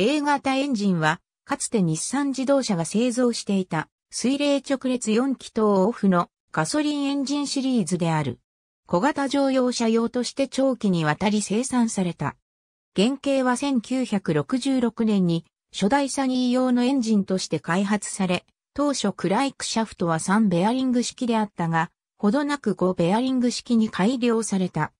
A 型エンジンは、かつて日産自動車が製造していた、水冷直列4気筒オフのガソリンエンジンシリーズである。小型乗用車用として長期にわたり生産された。原型は1966年に初代サニー用のエンジンとして開発され、当初クライクシャフトは3ベアリング式であったが、ほどなく5ベアリング式に改良された。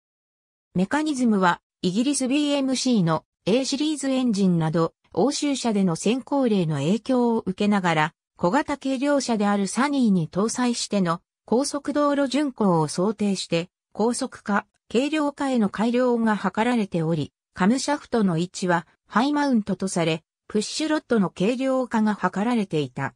メカニズムはイギリス BMC の A シリーズエンジンなど、欧州車での先行例の影響を受けながら、小型軽量車であるサニーに搭載しての高速道路巡航を想定して、高速化、軽量化への改良が図られており、カムシャフトの位置はハイマウントとされ、プッシュロッドの軽量化が図られていた。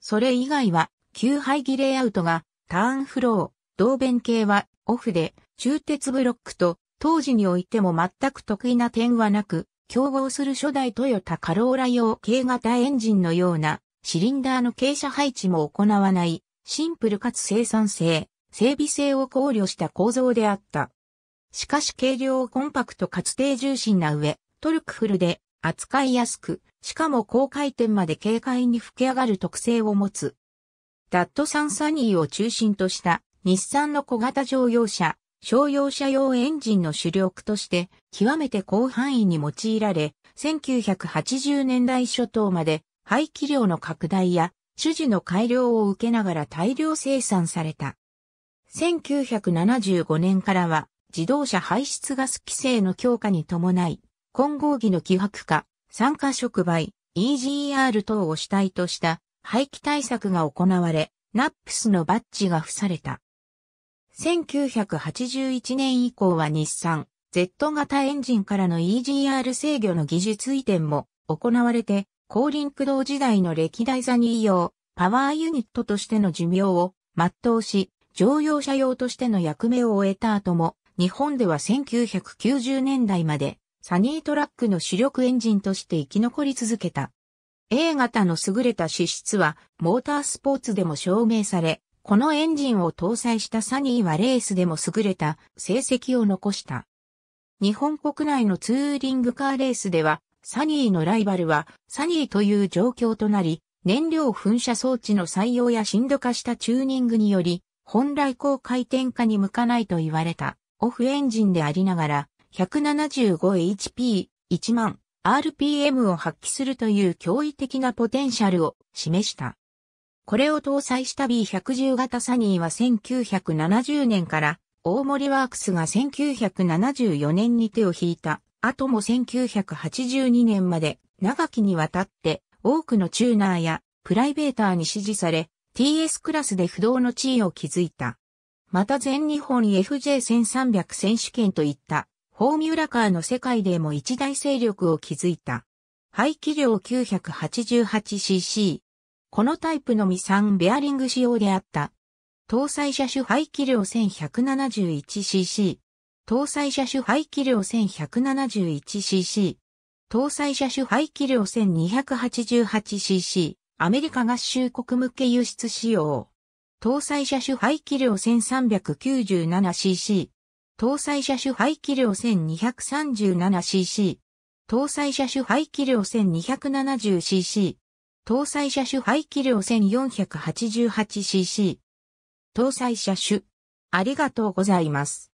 それ以外は、旧排気レイアウトがターンフロー、同弁系はオフで、中鉄ブロックと当時においても全く得意な点はなく、競合する初代トヨタカローラ用軽型エンジンのようなシリンダーの傾斜配置も行わない、シンプルかつ生産性、整備性を考慮した構造であった。しかし軽量をコンパクトかつ低重心な上、トルクフルで扱いやすく、しかも高回転まで軽快に吹き上がる特性を持つ。ダットサンサニーを中心とした日産の小型乗用車、商用車用エンジンの主力として極めて広範囲に用いられ、1980年代初頭まで排気量の拡大や種子の改良を受けながら大量生産された。1975年からは自動車排出ガス規制の強化に伴い、混合技の希薄化、酸化触媒、EGR 等を主体とした排気対策が行われ、ナップスのバッジが付された。1981年以降は日産 Z 型エンジンからの EGR 制御の技術移転も行われて、後輪駆動時代の歴代ザニー用、パワーユニットとしての寿命を全うし、乗用車用としての役目を終えた後も、日本では1990年代までサニートラックの主力エンジンとして生き残り続けた。A 型の優れた資質はモータースポーツでも証明され、このエンジンを搭載したサニーはレースでも優れた成績を残した。日本国内のツーリングカーレースでは、サニーのライバルはサニーという状況となり、燃料噴射装置の採用や深度化したチューニングにより、本来高回転化に向かないと言われたオフエンジンでありながら、175HP、1万 RPM を発揮するという驚異的なポテンシャルを示した。これを搭載した B110 型サニーは1970年から大森ワークスが1974年に手を引いた後も1982年まで長きにわたって多くのチューナーやプライベーターに支持され TS クラスで不動の地位を築いた。また全日本 FJ1300 選手権といったフォーミュラカーの世界でも一大勢力を築いた。排気量 988cc、このタイプのみ3ベアリング仕様であった。搭載車種排気量 1171cc。搭載車種排気量 1171cc。搭載車種排気量 1288cc。アメリカ合衆国向け輸出仕様。搭載車種排気量 1397cc。搭載車種排気量 1237cc。搭載車種排気量 1270cc。搭載車種排気量 1488cc。搭載車種。ありがとうございます。